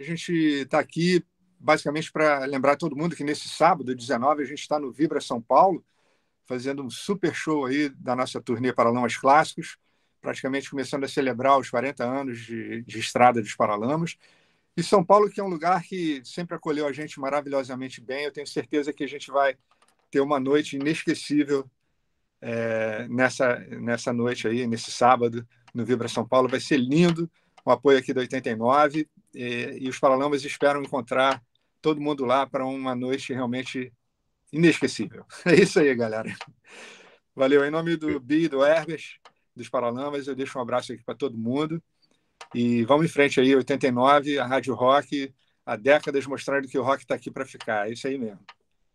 A gente está aqui basicamente para lembrar todo mundo que nesse sábado, 19, a gente está no Vibra São Paulo, fazendo um super show aí da nossa turnê Paralamas Clássicos, praticamente começando a celebrar os 40 anos de, de estrada dos Paralamas. E São Paulo, que é um lugar que sempre acolheu a gente maravilhosamente bem, eu tenho certeza que a gente vai ter uma noite inesquecível é, nessa, nessa noite aí, nesse sábado, no Vibra São Paulo. Vai ser lindo, o apoio aqui da 89 e, e os Paralamas esperam encontrar todo mundo lá para uma noite realmente inesquecível. É isso aí, galera. Valeu. Em nome do Bi, do Herbes, dos Paralamas, eu deixo um abraço aqui para todo mundo. E vamos em frente aí, 89, a Rádio Rock, há décadas mostrando que o rock está aqui para ficar. É isso aí mesmo.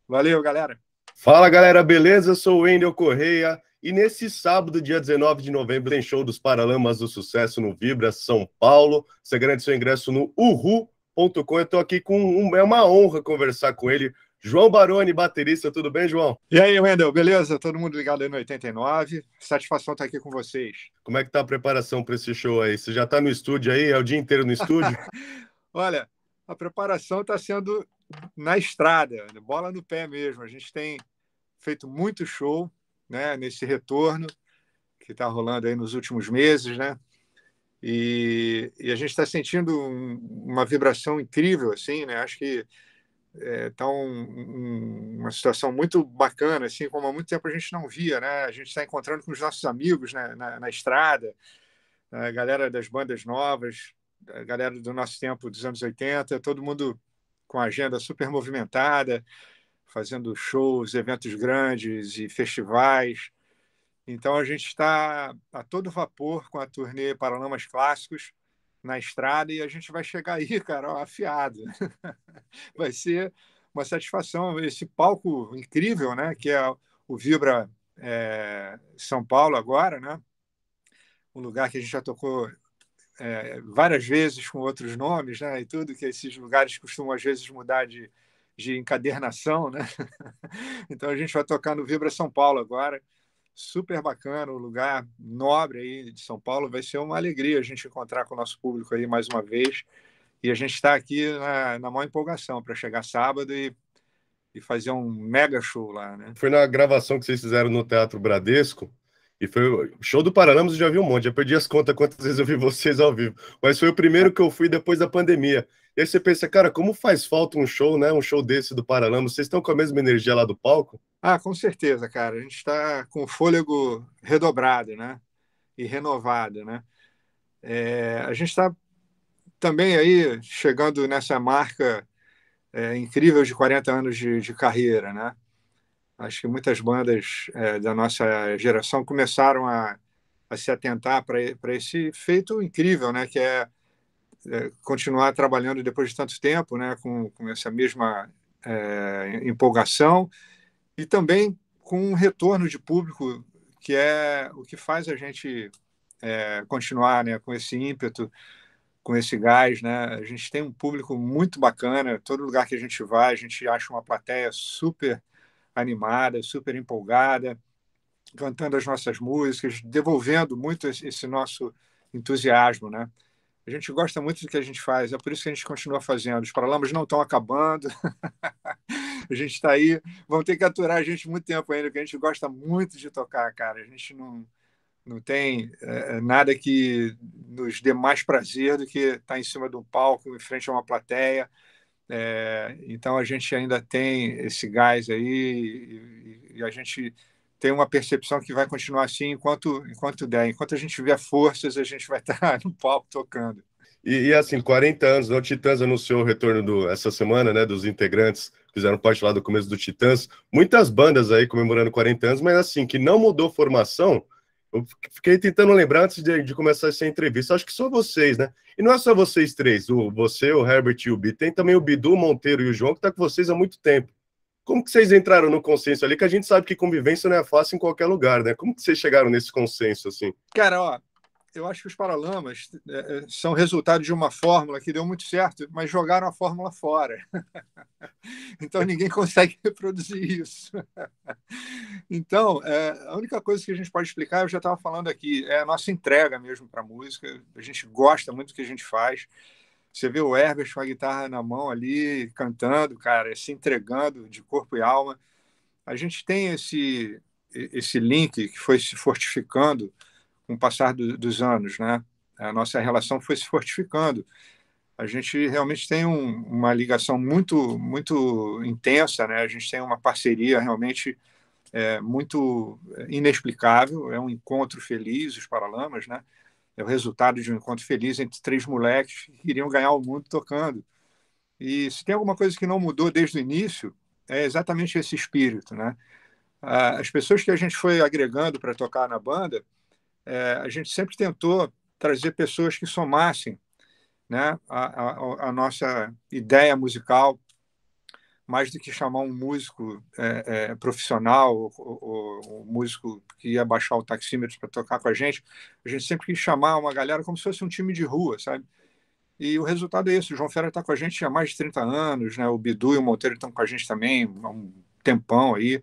Valeu, galera. Fala, galera, beleza? Eu sou o Wendel Correia e nesse sábado, dia 19 de novembro, tem show dos Paralamas do Sucesso no Vibra, São Paulo. Você garante seu ingresso no uhu.com. Eu estou aqui com um, é uma honra conversar com ele. João Baroni, baterista, tudo bem, João? E aí, Wendel, beleza? Todo mundo ligado aí no 89. Satisfação estar aqui com vocês. Como é que tá a preparação para esse show aí? Você já está no estúdio aí? É o dia inteiro no estúdio? Olha, a preparação está sendo na estrada, bola no pé mesmo. A gente tem feito muito show, né, nesse retorno que está rolando aí nos últimos meses, né? E, e a gente está sentindo um, uma vibração incrível, assim, né? Acho que está é, tá um, um, uma situação muito bacana, assim, como há muito tempo a gente não via, né? A gente está encontrando com os nossos amigos né? na, na estrada, a galera das bandas novas, a galera do nosso tempo dos anos 80, todo mundo com a agenda super movimentada, fazendo shows, eventos grandes e festivais. Então a gente está a todo vapor com a turnê Paralamas Clássicos na estrada e a gente vai chegar aí, cara, afiado. Vai ser uma satisfação esse palco incrível, né? Que é o Vibra é, São Paulo agora, né? Um lugar que a gente já tocou é, várias vezes com outros nomes, né? E tudo que esses lugares costumam às vezes mudar de, de encadernação, né? Então a gente vai tocar no Vibra São Paulo agora. Super bacana, um lugar nobre aí de São Paulo. Vai ser uma alegria a gente encontrar com o nosso público aí mais uma vez. E a gente está aqui na, na maior empolgação para chegar sábado e, e fazer um mega show lá, né? Foi na gravação que vocês fizeram no Teatro Bradesco. E foi show do Paralamas, eu já vi um monte, já perdi as contas quantas vezes eu vi vocês ao vivo. Mas foi o primeiro que eu fui depois da pandemia. E aí você pensa, cara, como faz falta um show, né? Um show desse do Paralama. Vocês estão com a mesma energia lá do palco? Ah, com certeza, cara. A gente está com o fôlego redobrado, né? E renovado, né? É, a gente está também aí chegando nessa marca é, incrível de 40 anos de, de, carreira, né? Acho que muitas bandas é, da nossa geração começaram a, a se atentar para esse feito incrível, né? Que é é, continuar trabalhando depois de tanto tempo, né, com, com essa mesma é, empolgação e também com um retorno de público que é o que faz a gente é, continuar, né, com esse ímpeto, com esse gás, né? A gente tem um público muito bacana, todo lugar que a gente vai, a gente acha uma plateia super animada, super empolgada, cantando as nossas músicas, devolvendo muito esse nosso entusiasmo, né? A gente gosta muito do que a gente faz, é por isso que a gente continua fazendo. Os paralamas não estão acabando. a gente está aí, vão ter que aturar a gente muito tempo ainda, porque a gente gosta muito de tocar, cara. A gente não, não tem é, é nada que nos dê mais prazer do que estar tá em cima de um palco, em frente a uma plateia. É, então a gente ainda tem esse gás aí e, e a gente tem uma percepção que vai continuar assim enquanto, enquanto der. Enquanto a gente tiver forças, a gente vai estar no palco tocando. E, e assim, 40 anos, né, o Titãs anunciou o retorno do, essa semana, né, dos integrantes, fizeram parte lá do começo do Titãs. Muitas bandas aí comemorando 40 anos, mas assim, que não mudou formação, eu fiquei tentando lembrar antes de, de, começar essa entrevista. Acho que só vocês, né? E não é só vocês três, o, você, o Herbert e o Bi. Tem também o Bidu, o Monteiro e o João, que tá com vocês há muito tempo. Como que vocês entraram no consenso ali? Que a gente sabe que convivência não é fácil em qualquer lugar, né? Como que vocês chegaram nesse consenso, assim? Cara, ó, eu acho que os Paralamas é, é, são resultado de uma fórmula que deu muito certo, mas jogaram a fórmula fora. então ninguém consegue reproduzir isso. então, é, a única coisa que a gente pode explicar, eu já estava falando aqui, é a nossa entrega mesmo para a música. A gente gosta muito do que a gente faz. Você vê o Herbert com a guitarra na mão ali, cantando, cara, se entregando de corpo e alma. A gente tem esse, esse link que foi se fortificando com o passar do, dos anos, né? A nossa relação foi se fortificando. A gente realmente tem um, uma ligação muito, muito intensa, né? A gente tem uma parceria realmente é, muito inexplicável, é um encontro feliz, os Paralamas, né? é o resultado de um encontro feliz entre três moleques que iriam ganhar o mundo tocando. E se tem alguma coisa que não mudou desde o início, é exatamente esse espírito, né? As pessoas que a gente foi agregando para tocar na banda, é, a gente sempre tentou trazer pessoas que somassem né, a, a, a nossa ideia musical mais do que chamar um músico é, é, profissional, ou, ou, um músico que ia baixar o taxímetro para tocar com a gente, a gente sempre quis chamar uma galera como se fosse um time de rua, sabe? E o resultado é esse: o João Fera está com a gente há mais de 30 anos, né? o Bidu e o Monteiro estão com a gente também há um tempão aí.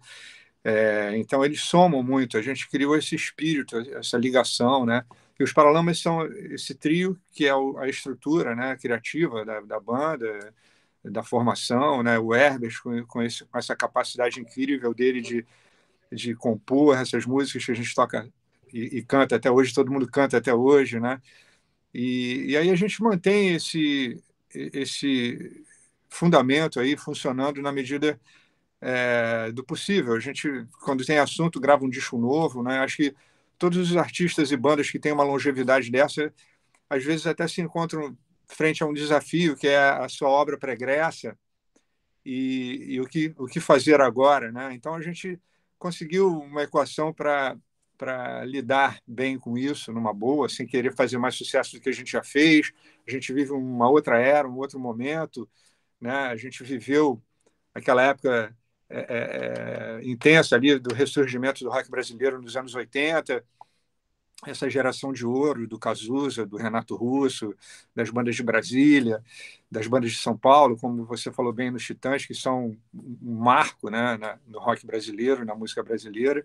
É, então eles somam muito, a gente criou esse espírito, essa ligação, né? E os Paralamas são esse trio que é a estrutura né, criativa da, da banda, da formação, né? o Herbert com, com, esse, com essa capacidade incrível dele de, de compor essas músicas que a gente toca e, e canta até hoje, todo mundo canta até hoje, né? E, e aí a gente mantém esse, esse fundamento aí funcionando na medida é, do possível. A gente, quando tem assunto, grava um disco novo, né? Acho que todos os artistas e bandas que têm uma longevidade dessa, às vezes até se encontram frente a um desafio que é a sua obra pregressa e, e o, que, o que fazer agora. Né? Então, a gente conseguiu uma equação para para lidar bem com isso, numa boa, sem querer fazer mais sucesso do que a gente já fez. A gente vive uma outra era, um outro momento. Né? A gente viveu aquela época é, é, é intensa ali do ressurgimento do rock brasileiro nos anos 80, essa geração de ouro do Cazuza, do Renato Russo, das bandas de Brasília, das bandas de São Paulo, como você falou bem nos Titãs, que são um marco né, na, no rock brasileiro, na música brasileira.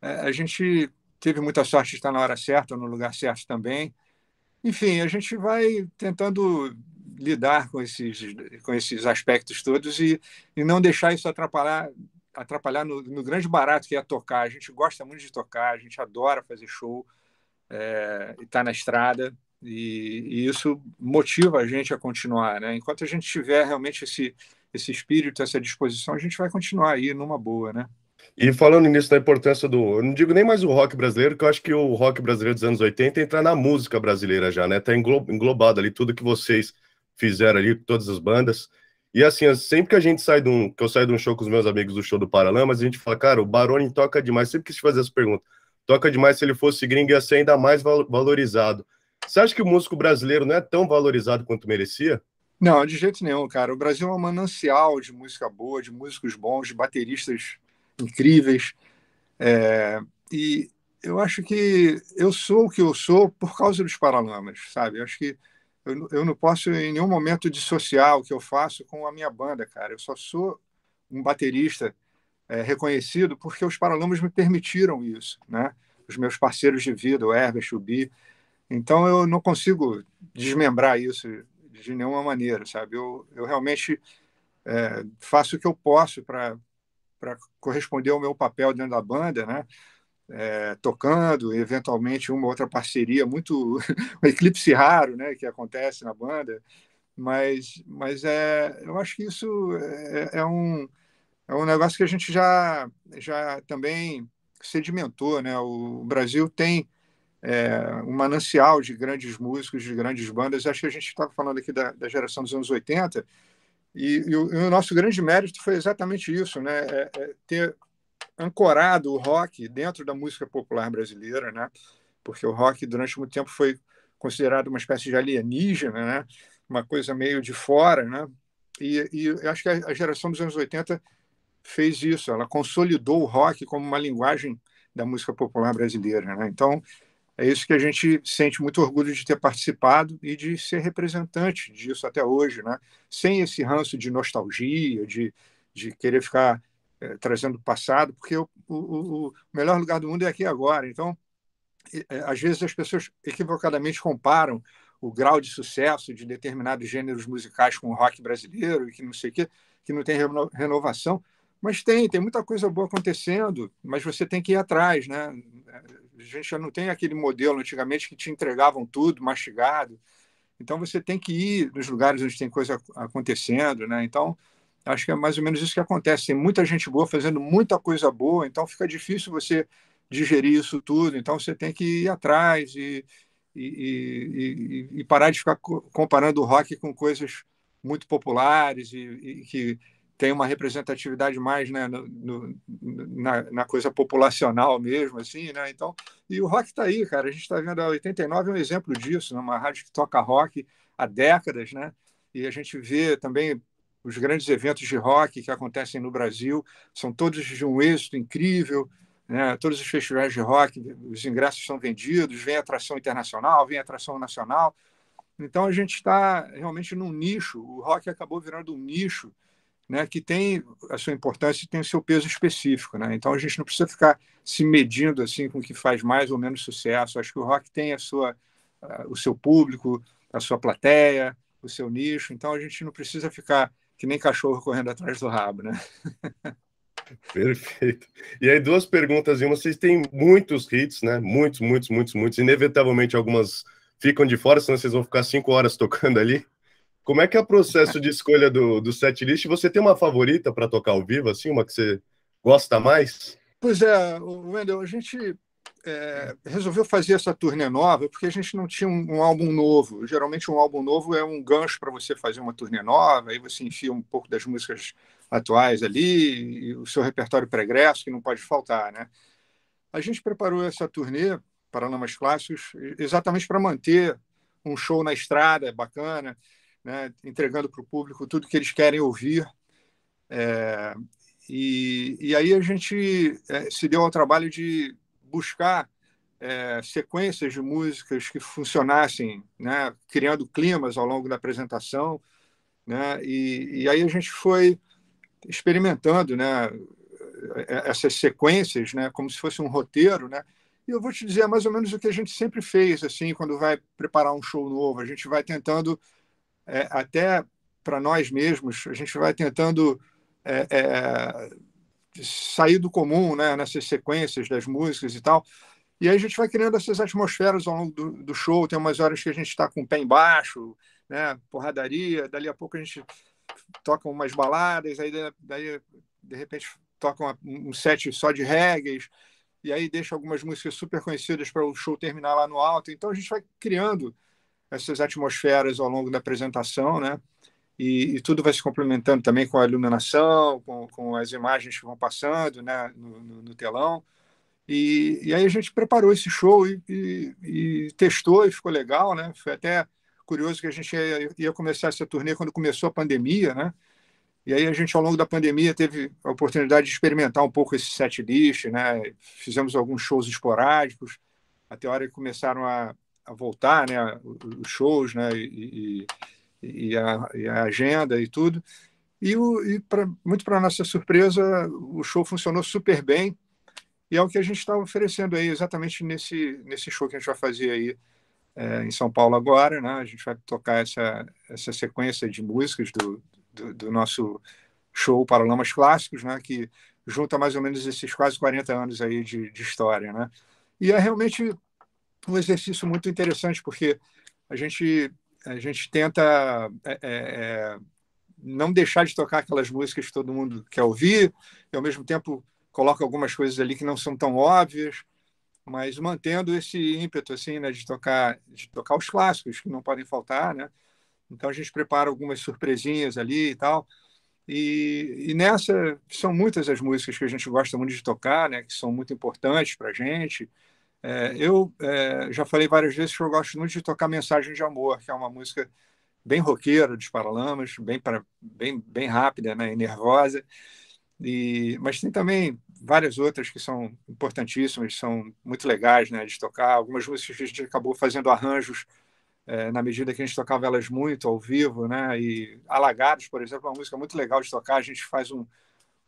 É, a gente teve muita sorte de estar na hora certa, no lugar certo também. Enfim, a gente vai tentando lidar com esses, com esses aspectos todos e, e não deixar isso atrapalhar atrapalhar no, no, grande barato que é tocar. A gente gosta muito de tocar, a gente adora fazer show é, e tá na estrada. E, e, isso motiva a gente a continuar, né? Enquanto a gente tiver realmente esse, esse espírito, essa disposição, a gente vai continuar aí numa boa, né? E falando nisso, da importância do. Eu não digo nem mais o rock brasileiro, que eu acho que o rock brasileiro dos anos 80 entra na música brasileira já, né? está englobado ali tudo que vocês fizeram ali, todas as bandas. E assim, sempre que a gente sai de um. que eu saio de um show com os meus amigos do show do Paralamas, a gente fala, cara, o Baroni toca demais. Sempre quis fazer essa pergunta. Toca demais, se ele fosse gringo, ia ser ainda mais valorizado. Você acha que o músico brasileiro não é tão valorizado quanto merecia? Não, de jeito nenhum, cara. O Brasil é um manancial de música boa, de músicos bons, de bateristas incríveis. É... E eu acho que eu sou o que eu sou por causa dos Paralamas, sabe? Eu acho que eu, eu não posso em nenhum momento dissociar o que eu faço com a minha banda, cara. Eu só sou um baterista é, reconhecido porque os Paralamas me permitiram isso, né? Os meus parceiros de vida, o Herbert, o Bi. Então eu não consigo desmembrar isso de nenhuma maneira, sabe? Eu, eu realmente é, faço o que eu posso para corresponder ao meu papel dentro da banda, né? é, tocando, eventualmente uma outra parceria, muito um eclipse raro, né, que acontece na banda, mas, mas é, eu acho que isso é, é, um, é um negócio que a gente já, já também sedimentou, né, o Brasil tem é, um manancial de grandes músicos, de grandes bandas, acho que a gente estava falando aqui da, da geração dos anos 80, e, e, o, e, o, nosso grande mérito foi exatamente isso, né? É, é ter ancorado o rock dentro da música popular brasileira, né? Porque o rock durante muito tempo foi considerado uma espécie de alienígena, né? Uma coisa meio de fora, né? E, e eu acho que a, geração dos anos 80 fez isso, ela consolidou o rock como uma linguagem da música popular brasileira, né? Então, é isso que a gente sente muito orgulho de ter participado e de ser representante disso até hoje, né? Sem esse ranço de nostalgia, de, de querer ficar é, trazendo o passado, porque o, o, o, melhor lugar do mundo é aqui agora. Então, é, às vezes as pessoas equivocadamente comparam o grau de sucesso de determinados gêneros musicais com o rock brasileiro e que não sei o quê, que não tem reno, renovação. Mas tem, tem muita coisa boa acontecendo, mas você tem que ir atrás, né? A gente já não tem aquele modelo antigamente que te entregavam tudo mastigado. Então você tem que ir nos lugares onde tem coisa acontecendo, né? Então Acho que é mais ou menos isso que acontece. Tem muita gente boa fazendo muita coisa boa, então fica difícil você digerir isso tudo. Então você tem que ir atrás e, e, e, e parar de ficar comparando o rock com coisas muito populares e, que tem uma representatividade mais né, no, no, na, na, coisa populacional mesmo, assim, né? Então, e o rock está aí, cara. A gente está vendo a 89 é um exemplo disso, né? uma rádio que toca rock há décadas, né? E a gente vê também os grandes eventos de rock que acontecem no Brasil são todos de um êxito incrível. Né? Todos os festivais de rock, os ingressos são vendidos, vem atração internacional, vem atração nacional. Então a gente está realmente num nicho. O rock acabou virando um nicho, né? Que tem a sua importância e tem o seu peso específico, né? Então a gente não precisa ficar se medindo assim com o que faz mais ou menos sucesso. Acho que o rock tem a sua, o seu público, a sua plateia, o seu nicho. Então a gente não precisa ficar que nem cachorro correndo atrás do rabo, né? Perfeito. E aí, duas perguntas uma. Vocês têm muitos hits, né? Muitos, muitos, muitos, muitos. Inevitavelmente, algumas ficam de fora, senão vocês vão ficar cinco horas tocando ali. Como é que é o processo de escolha do, do setlist? Você tem uma favorita para tocar ao vivo, assim, uma que você gosta mais? Pois é, Wendel, a gente é, resolveu fazer essa turnê nova porque a gente não tinha um, um álbum novo. Geralmente, um álbum novo é um gancho para você fazer uma turnê nova, aí você enfia um pouco das músicas atuais ali, o seu repertório pregresso, que não pode faltar. Né? A gente preparou essa turnê para Lamas Clássicos exatamente para manter um show na estrada bacana, né? entregando para o público tudo que eles querem ouvir. É, e, e aí a gente é, se deu ao trabalho de buscar é, sequências de músicas que funcionassem, né, criando climas ao longo da apresentação, né, e, e aí a gente foi experimentando, né, é, é, essas sequências, né, como se fosse um roteiro, né, e eu vou te dizer mais ou menos o que a gente sempre fez, assim, quando vai preparar um show novo, a gente vai tentando é, até para nós mesmos, a gente vai tentando é, é sair do comum né, nessas sequências das músicas e tal. E aí a gente vai criando essas atmosferas ao longo do, do show. Tem umas horas que a gente está com o pé embaixo, né, porradaria. Dali a pouco a gente toca umas baladas, aí daí, de repente toca uma, um set só de reggae. E aí deixa algumas músicas super conhecidas para o show terminar lá no alto. Então a gente vai criando essas atmosferas ao longo da apresentação, né? e, e, tudo vai se complementando também com a iluminação, com, com as imagens que vão passando né, no, no, no telão. E, e, aí a gente preparou esse show e, e, testou e ficou legal, né? Foi até curioso que a gente ia, ia, começar essa turnê quando começou a pandemia, né? E aí a gente, ao longo da pandemia, teve a oportunidade de experimentar um pouco esse set list, né? Fizemos alguns shows esporádicos, até a hora que começaram a, a voltar, né? Os shows, né? E, e a, e a agenda e tudo. E, o, e pra, muito para nossa surpresa, o show funcionou super bem. E é o que a gente está oferecendo aí, exatamente nesse, nesse show que a gente vai fazer aí é, em São Paulo agora. Né? A gente vai tocar essa, essa sequência de músicas do, do, do nosso show Paralamas Clássicos, né? que junta mais ou menos esses quase 40 anos aí de, de história. Né? E é realmente um exercício muito interessante, porque a gente a gente tenta é, é, é, não deixar de tocar aquelas músicas que todo mundo quer ouvir, e ao mesmo tempo coloca algumas coisas ali que não são tão óbvias, mas mantendo esse ímpeto assim, né, de tocar, de tocar os clássicos que não podem faltar, né? Então a gente prepara algumas surpresinhas ali e tal. E, e nessa são muitas as músicas que a gente gosta muito de tocar, né, que são muito importantes para a gente. É, eu é, já falei várias vezes que eu gosto muito de tocar Mensagem de Amor, que é uma música bem roqueira dos Paralamas, bem, bem, bem rápida né, e nervosa. E, mas tem também várias outras que são importantíssimas, são muito legais né, de tocar. Algumas músicas que a gente acabou fazendo arranjos é, na medida que a gente tocava elas muito ao vivo, né? E Alagados, por exemplo, é uma música muito legal de tocar. A gente faz um,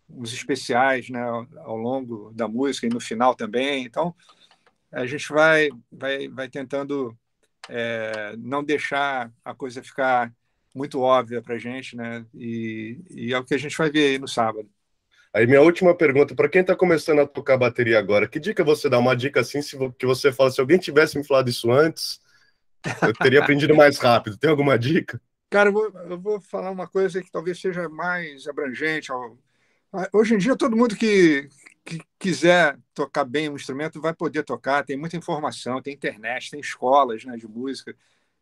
uns especiais né, ao longo da música e no final também. Então, a gente vai, vai, vai tentando é, não deixar a coisa ficar muito óbvia para a gente, né? E, e, é o que a gente vai ver aí no sábado. Aí minha última pergunta, para quem está começando a tocar bateria agora, que dica você dá? Uma dica assim, se, que você fala, se alguém tivesse me falado isso antes, eu teria aprendido mais rápido. Tem alguma dica? Cara, eu vou, eu vou falar uma coisa que talvez seja mais abrangente ao, ah, hoje em dia, todo mundo que, que quiser tocar bem um instrumento vai poder tocar, tem muita informação, tem internet, tem escolas né, de música.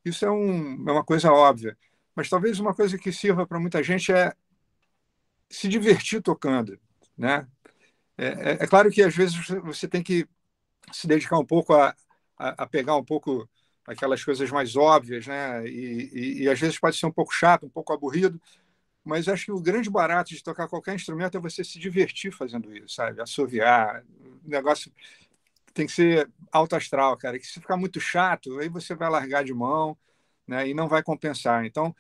Isso é, um, é uma coisa óbvia. Mas talvez uma coisa que sirva para muita gente é se divertir tocando. Né? É, é, é, claro que às vezes você tem que se dedicar um pouco a, a, a pegar um pouco aquelas coisas mais óbvias, né? E, e, e, às vezes pode ser um pouco chato, um pouco aburrido, mas acho que o grande barato de tocar qualquer instrumento é você se divertir fazendo isso, sabe? Assoviar, o negócio tem que ser alto astral, cara. Que se ficar muito chato, aí você vai largar de mão, né? E não vai compensar. Então,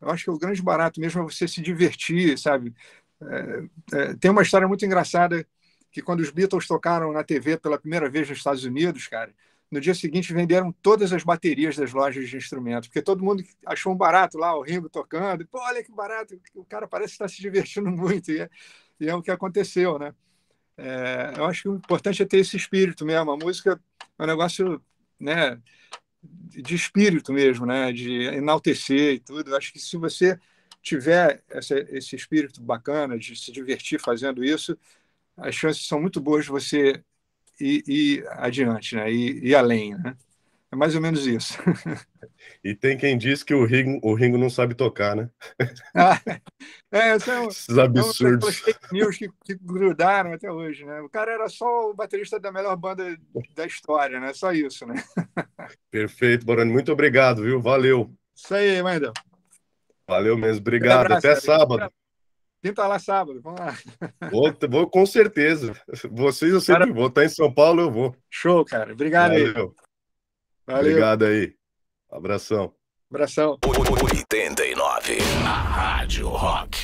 eu acho que o grande barato mesmo é você se divertir, sabe? É, é, tem uma história muito engraçada que quando os Beatles tocaram na TV pela primeira vez nos Estados Unidos, cara, no dia seguinte, venderam todas as baterias das lojas de instrumentos, porque todo mundo achou um barato lá, o Ringo tocando. Pô, olha que barato, o cara parece estar se divertindo muito. E é, e é o que aconteceu, né? É, eu acho que o importante é ter esse espírito mesmo. A música é um negócio né, de espírito mesmo, né? De enaltecer e tudo. Eu acho que se você tiver essa, esse espírito bacana de se divertir fazendo isso, as chances são muito boas de você e, e adiante, né? E, e, além, né? É mais ou menos isso. E tem quem diz que o Ringo, o Ringo não sabe tocar, né? Ah, é, é são, é Esses absurdos. É são que, que grudaram até hoje, né? O cara era só o baterista da melhor banda da história, né? Só isso, né? Perfeito, Baroni. Muito obrigado, viu? Valeu. Isso aí, Wendel. Valeu mesmo. Obrigado. Um abraço, até cara. sábado. Quinta lá sábado, vamos lá. Vou, vou com certeza. Vocês eu sempre cara... vou. Tá em São Paulo, eu vou. Show, cara. Obrigado Valeu. aí. Valeu. Obrigado aí. Abração. Abração. 89. A Rádio Rock.